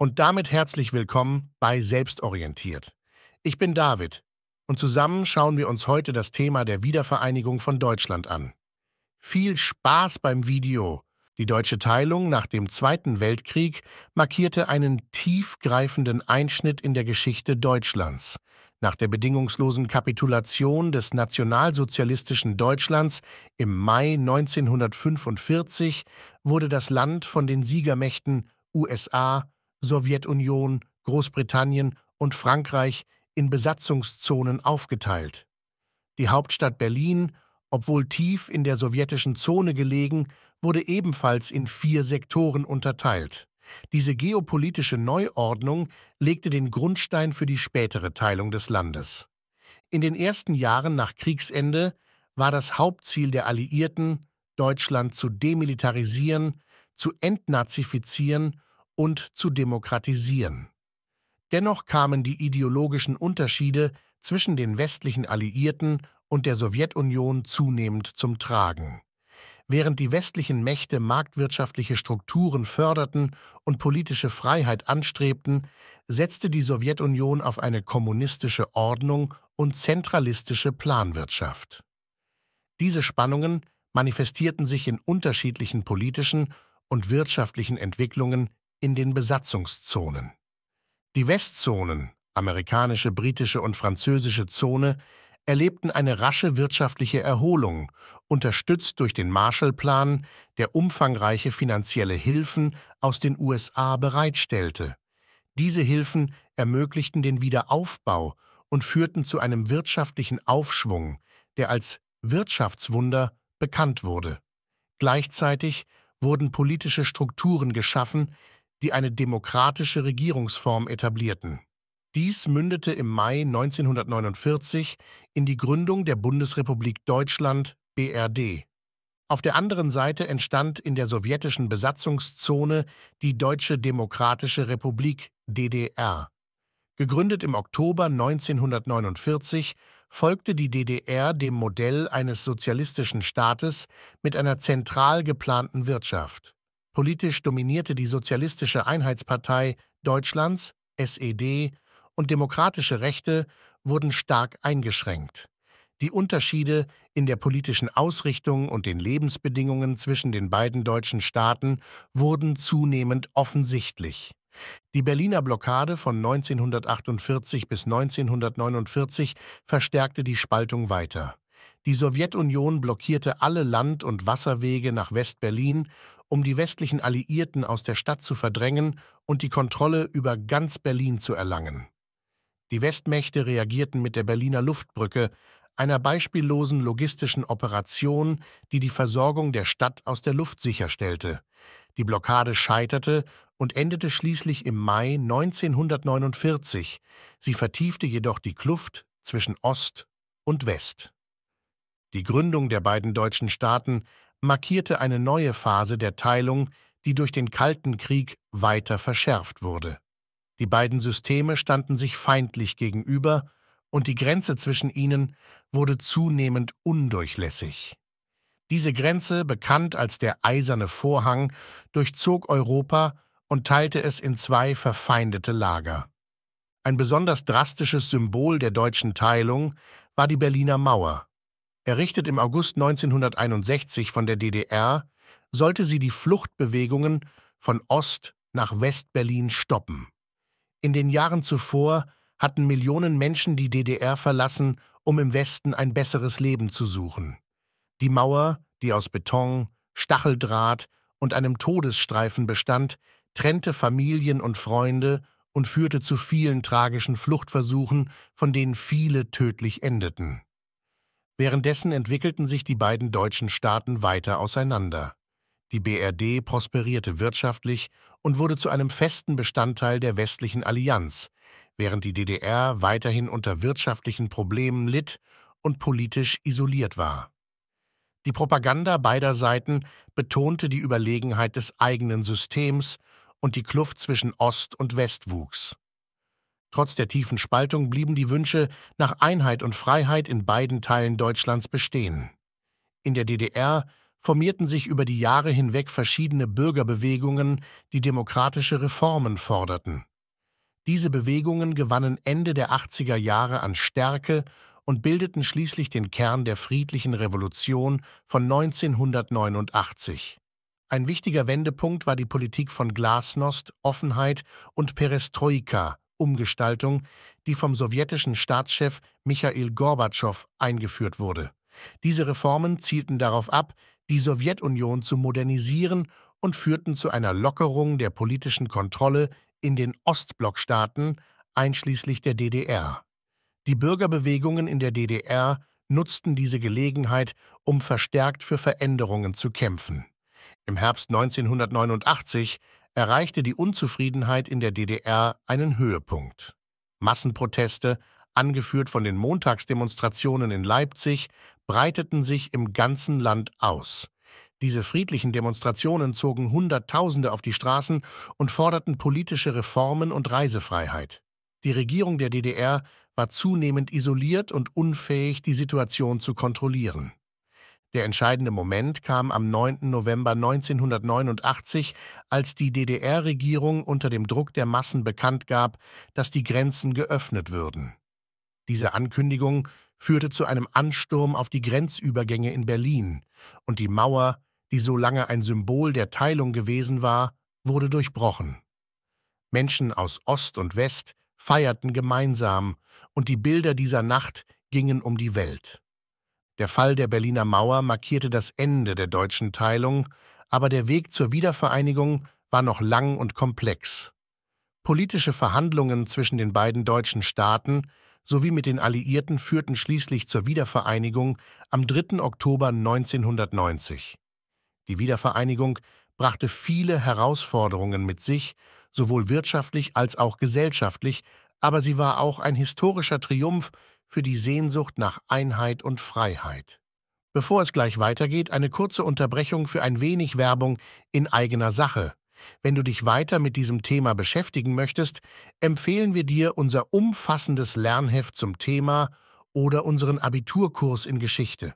Und damit herzlich willkommen bei Selbstorientiert. Ich bin David und zusammen schauen wir uns heute das Thema der Wiedervereinigung von Deutschland an. Viel Spaß beim Video! Die deutsche Teilung nach dem Zweiten Weltkrieg markierte einen tiefgreifenden Einschnitt in der Geschichte Deutschlands. Nach der bedingungslosen Kapitulation des nationalsozialistischen Deutschlands im Mai 1945 wurde das Land von den Siegermächten USA, Sowjetunion, Großbritannien und Frankreich in Besatzungszonen aufgeteilt. Die Hauptstadt Berlin, obwohl tief in der sowjetischen Zone gelegen, wurde ebenfalls in vier Sektoren unterteilt. Diese geopolitische Neuordnung legte den Grundstein für die spätere Teilung des Landes. In den ersten Jahren nach Kriegsende war das Hauptziel der Alliierten, Deutschland zu demilitarisieren, zu entnazifizieren und zu demokratisieren. Dennoch kamen die ideologischen Unterschiede zwischen den westlichen Alliierten und der Sowjetunion zunehmend zum Tragen. Während die westlichen Mächte marktwirtschaftliche Strukturen förderten und politische Freiheit anstrebten, setzte die Sowjetunion auf eine kommunistische Ordnung und zentralistische Planwirtschaft. Diese Spannungen manifestierten sich in unterschiedlichen politischen und wirtschaftlichen Entwicklungen in den Besatzungszonen. Die Westzonen, amerikanische, britische und französische Zone, erlebten eine rasche wirtschaftliche Erholung, unterstützt durch den Marshallplan, der umfangreiche finanzielle Hilfen aus den USA bereitstellte. Diese Hilfen ermöglichten den Wiederaufbau und führten zu einem wirtschaftlichen Aufschwung, der als Wirtschaftswunder bekannt wurde. Gleichzeitig wurden politische Strukturen geschaffen, die eine demokratische Regierungsform etablierten. Dies mündete im Mai 1949 in die Gründung der Bundesrepublik Deutschland BRD. Auf der anderen Seite entstand in der sowjetischen Besatzungszone die Deutsche Demokratische Republik DDR. Gegründet im Oktober 1949 folgte die DDR dem Modell eines sozialistischen Staates mit einer zentral geplanten Wirtschaft. Politisch dominierte die Sozialistische Einheitspartei Deutschlands SED und demokratische Rechte wurden stark eingeschränkt. Die Unterschiede in der politischen Ausrichtung und den Lebensbedingungen zwischen den beiden deutschen Staaten wurden zunehmend offensichtlich. Die Berliner Blockade von 1948 bis 1949 verstärkte die Spaltung weiter. Die Sowjetunion blockierte alle Land- und Wasserwege nach West-Berlin um die westlichen Alliierten aus der Stadt zu verdrängen und die Kontrolle über ganz Berlin zu erlangen. Die Westmächte reagierten mit der Berliner Luftbrücke, einer beispiellosen logistischen Operation, die die Versorgung der Stadt aus der Luft sicherstellte. Die Blockade scheiterte und endete schließlich im Mai 1949. Sie vertiefte jedoch die Kluft zwischen Ost und West. Die Gründung der beiden deutschen Staaten markierte eine neue Phase der Teilung, die durch den Kalten Krieg weiter verschärft wurde. Die beiden Systeme standen sich feindlich gegenüber und die Grenze zwischen ihnen wurde zunehmend undurchlässig. Diese Grenze, bekannt als der Eiserne Vorhang, durchzog Europa und teilte es in zwei verfeindete Lager. Ein besonders drastisches Symbol der deutschen Teilung war die Berliner Mauer, Errichtet im August 1961 von der DDR, sollte sie die Fluchtbewegungen von Ost nach West-Berlin stoppen. In den Jahren zuvor hatten Millionen Menschen die DDR verlassen, um im Westen ein besseres Leben zu suchen. Die Mauer, die aus Beton, Stacheldraht und einem Todesstreifen bestand, trennte Familien und Freunde und führte zu vielen tragischen Fluchtversuchen, von denen viele tödlich endeten. Währenddessen entwickelten sich die beiden deutschen Staaten weiter auseinander. Die BRD prosperierte wirtschaftlich und wurde zu einem festen Bestandteil der westlichen Allianz, während die DDR weiterhin unter wirtschaftlichen Problemen litt und politisch isoliert war. Die Propaganda beider Seiten betonte die Überlegenheit des eigenen Systems und die Kluft zwischen Ost und West wuchs. Trotz der tiefen Spaltung blieben die Wünsche nach Einheit und Freiheit in beiden Teilen Deutschlands bestehen. In der DDR formierten sich über die Jahre hinweg verschiedene Bürgerbewegungen, die demokratische Reformen forderten. Diese Bewegungen gewannen Ende der 80er Jahre an Stärke und bildeten schließlich den Kern der friedlichen Revolution von 1989. Ein wichtiger Wendepunkt war die Politik von Glasnost, Offenheit und Perestroika Umgestaltung, die vom sowjetischen Staatschef Michail Gorbatschow eingeführt wurde. Diese Reformen zielten darauf ab, die Sowjetunion zu modernisieren und führten zu einer Lockerung der politischen Kontrolle in den Ostblockstaaten, einschließlich der DDR. Die Bürgerbewegungen in der DDR nutzten diese Gelegenheit, um verstärkt für Veränderungen zu kämpfen. Im Herbst 1989 erreichte die Unzufriedenheit in der DDR einen Höhepunkt. Massenproteste, angeführt von den Montagsdemonstrationen in Leipzig, breiteten sich im ganzen Land aus. Diese friedlichen Demonstrationen zogen Hunderttausende auf die Straßen und forderten politische Reformen und Reisefreiheit. Die Regierung der DDR war zunehmend isoliert und unfähig, die Situation zu kontrollieren. Der entscheidende Moment kam am 9. November 1989, als die DDR-Regierung unter dem Druck der Massen bekannt gab, dass die Grenzen geöffnet würden. Diese Ankündigung führte zu einem Ansturm auf die Grenzübergänge in Berlin, und die Mauer, die so lange ein Symbol der Teilung gewesen war, wurde durchbrochen. Menschen aus Ost und West feierten gemeinsam, und die Bilder dieser Nacht gingen um die Welt. Der Fall der Berliner Mauer markierte das Ende der deutschen Teilung, aber der Weg zur Wiedervereinigung war noch lang und komplex. Politische Verhandlungen zwischen den beiden deutschen Staaten sowie mit den Alliierten führten schließlich zur Wiedervereinigung am 3. Oktober 1990. Die Wiedervereinigung brachte viele Herausforderungen mit sich, sowohl wirtschaftlich als auch gesellschaftlich, aber sie war auch ein historischer Triumph für die Sehnsucht nach Einheit und Freiheit. Bevor es gleich weitergeht, eine kurze Unterbrechung für ein wenig Werbung in eigener Sache. Wenn du dich weiter mit diesem Thema beschäftigen möchtest, empfehlen wir dir unser umfassendes Lernheft zum Thema oder unseren Abiturkurs in Geschichte.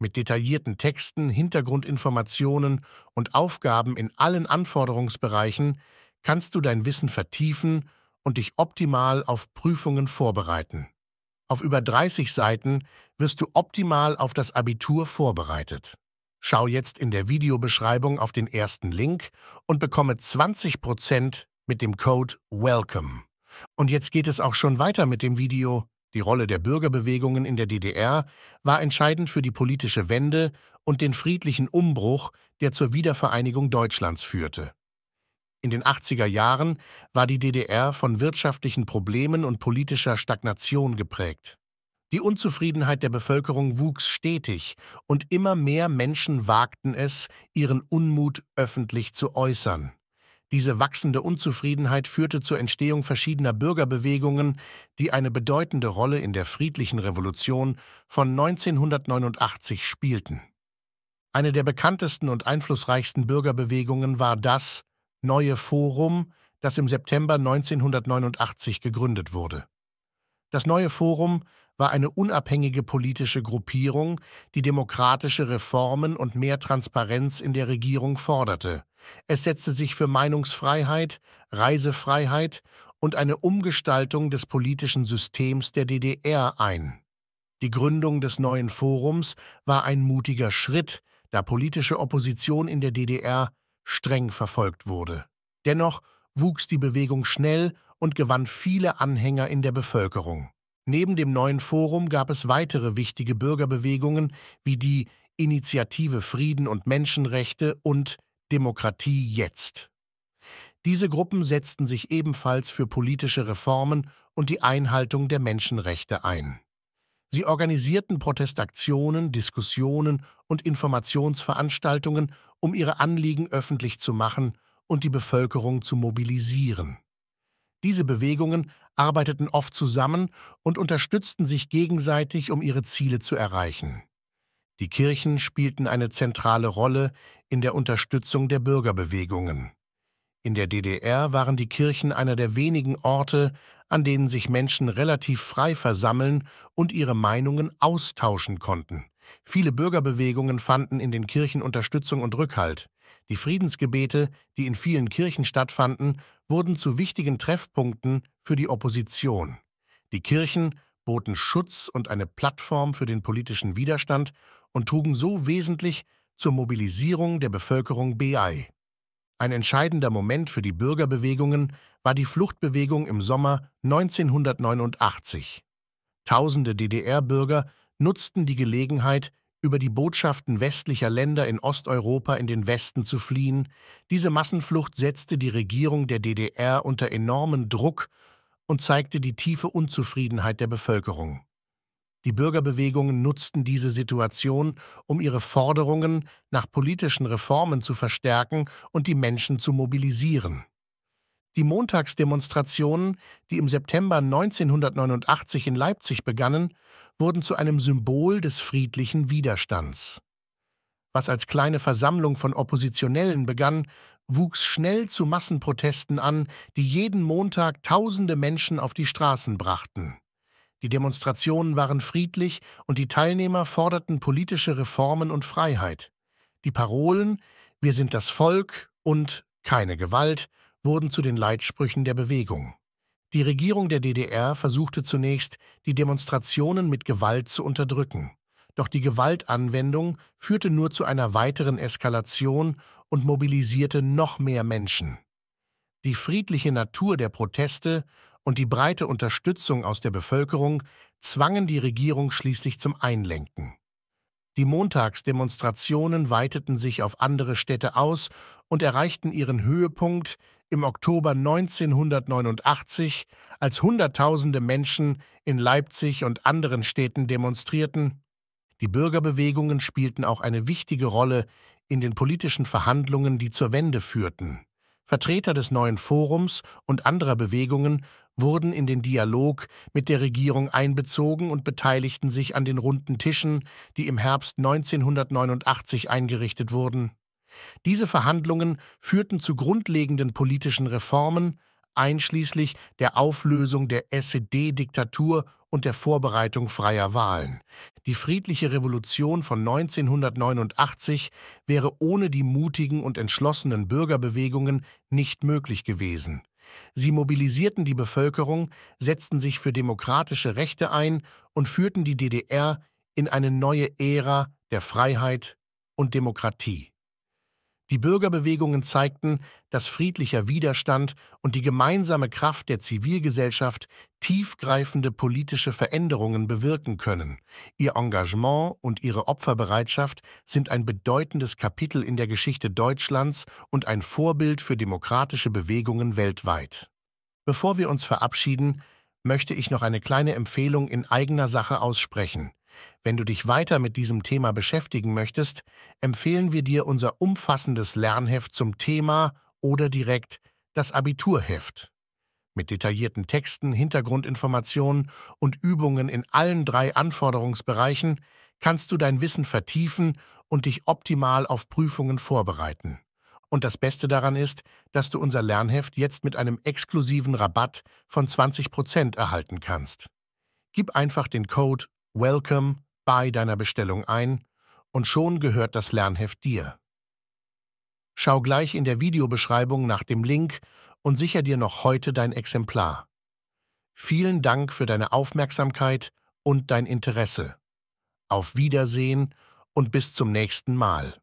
Mit detaillierten Texten, Hintergrundinformationen und Aufgaben in allen Anforderungsbereichen kannst du dein Wissen vertiefen und dich optimal auf Prüfungen vorbereiten. Auf über 30 Seiten wirst du optimal auf das Abitur vorbereitet. Schau jetzt in der Videobeschreibung auf den ersten Link und bekomme 20% mit dem Code WELCOME. Und jetzt geht es auch schon weiter mit dem Video. Die Rolle der Bürgerbewegungen in der DDR war entscheidend für die politische Wende und den friedlichen Umbruch, der zur Wiedervereinigung Deutschlands führte. In den 80er Jahren war die DDR von wirtschaftlichen Problemen und politischer Stagnation geprägt. Die Unzufriedenheit der Bevölkerung wuchs stetig und immer mehr Menschen wagten es, ihren Unmut öffentlich zu äußern. Diese wachsende Unzufriedenheit führte zur Entstehung verschiedener Bürgerbewegungen, die eine bedeutende Rolle in der friedlichen Revolution von 1989 spielten. Eine der bekanntesten und einflussreichsten Bürgerbewegungen war das Neue Forum, das im September 1989 gegründet wurde. Das Neue Forum war eine unabhängige politische Gruppierung, die demokratische Reformen und mehr Transparenz in der Regierung forderte. Es setzte sich für Meinungsfreiheit, Reisefreiheit und eine Umgestaltung des politischen Systems der DDR ein. Die Gründung des neuen Forums war ein mutiger Schritt, da politische Opposition in der DDR streng verfolgt wurde. Dennoch wuchs die Bewegung schnell und gewann viele Anhänger in der Bevölkerung. Neben dem neuen Forum gab es weitere wichtige Bürgerbewegungen wie die Initiative Frieden und Menschenrechte und Demokratie jetzt. Diese Gruppen setzten sich ebenfalls für politische Reformen und die Einhaltung der Menschenrechte ein. Sie organisierten Protestaktionen, Diskussionen und Informationsveranstaltungen, um ihre Anliegen öffentlich zu machen und die Bevölkerung zu mobilisieren. Diese Bewegungen arbeiteten oft zusammen und unterstützten sich gegenseitig, um ihre Ziele zu erreichen. Die Kirchen spielten eine zentrale Rolle in der Unterstützung der Bürgerbewegungen. In der DDR waren die Kirchen einer der wenigen Orte, an denen sich Menschen relativ frei versammeln und ihre Meinungen austauschen konnten. Viele Bürgerbewegungen fanden in den Kirchen Unterstützung und Rückhalt. Die Friedensgebete, die in vielen Kirchen stattfanden, wurden zu wichtigen Treffpunkten für die Opposition. Die Kirchen boten Schutz und eine Plattform für den politischen Widerstand und trugen so wesentlich zur Mobilisierung der Bevölkerung bei. Ein entscheidender Moment für die Bürgerbewegungen war die Fluchtbewegung im Sommer 1989. Tausende DDR-Bürger nutzten die Gelegenheit, über die Botschaften westlicher Länder in Osteuropa in den Westen zu fliehen. Diese Massenflucht setzte die Regierung der DDR unter enormen Druck und zeigte die tiefe Unzufriedenheit der Bevölkerung. Die Bürgerbewegungen nutzten diese Situation, um ihre Forderungen nach politischen Reformen zu verstärken und die Menschen zu mobilisieren. Die Montagsdemonstrationen, die im September 1989 in Leipzig begannen, wurden zu einem Symbol des friedlichen Widerstands. Was als kleine Versammlung von Oppositionellen begann, wuchs schnell zu Massenprotesten an, die jeden Montag tausende Menschen auf die Straßen brachten. Die Demonstrationen waren friedlich und die Teilnehmer forderten politische Reformen und Freiheit. Die Parolen Wir sind das Volk und keine Gewalt wurden zu den Leitsprüchen der Bewegung. Die Regierung der DDR versuchte zunächst, die Demonstrationen mit Gewalt zu unterdrücken. Doch die Gewaltanwendung führte nur zu einer weiteren Eskalation und mobilisierte noch mehr Menschen. Die friedliche Natur der Proteste und die breite Unterstützung aus der Bevölkerung zwangen die Regierung schließlich zum Einlenken. Die Montagsdemonstrationen weiteten sich auf andere Städte aus und erreichten ihren Höhepunkt im Oktober 1989, als Hunderttausende Menschen in Leipzig und anderen Städten demonstrierten. Die Bürgerbewegungen spielten auch eine wichtige Rolle in den politischen Verhandlungen, die zur Wende führten. Vertreter des neuen Forums und anderer Bewegungen wurden in den Dialog mit der Regierung einbezogen und beteiligten sich an den runden Tischen, die im Herbst 1989 eingerichtet wurden. Diese Verhandlungen führten zu grundlegenden politischen Reformen, einschließlich der Auflösung der SED-Diktatur und der Vorbereitung freier Wahlen. Die friedliche Revolution von 1989 wäre ohne die mutigen und entschlossenen Bürgerbewegungen nicht möglich gewesen. Sie mobilisierten die Bevölkerung, setzten sich für demokratische Rechte ein und führten die DDR in eine neue Ära der Freiheit und Demokratie. Die Bürgerbewegungen zeigten, dass friedlicher Widerstand und die gemeinsame Kraft der Zivilgesellschaft tiefgreifende politische Veränderungen bewirken können. Ihr Engagement und ihre Opferbereitschaft sind ein bedeutendes Kapitel in der Geschichte Deutschlands und ein Vorbild für demokratische Bewegungen weltweit. Bevor wir uns verabschieden, möchte ich noch eine kleine Empfehlung in eigener Sache aussprechen. Wenn du dich weiter mit diesem Thema beschäftigen möchtest, empfehlen wir dir unser umfassendes Lernheft zum Thema oder direkt das Abiturheft. Mit detaillierten Texten, Hintergrundinformationen und Übungen in allen drei Anforderungsbereichen kannst du dein Wissen vertiefen und dich optimal auf Prüfungen vorbereiten. Und das Beste daran ist, dass du unser Lernheft jetzt mit einem exklusiven Rabatt von 20% erhalten kannst. Gib einfach den Code Welcome bei deiner Bestellung ein und schon gehört das Lernheft dir. Schau gleich in der Videobeschreibung nach dem Link und sicher dir noch heute dein Exemplar. Vielen Dank für deine Aufmerksamkeit und dein Interesse. Auf Wiedersehen und bis zum nächsten Mal.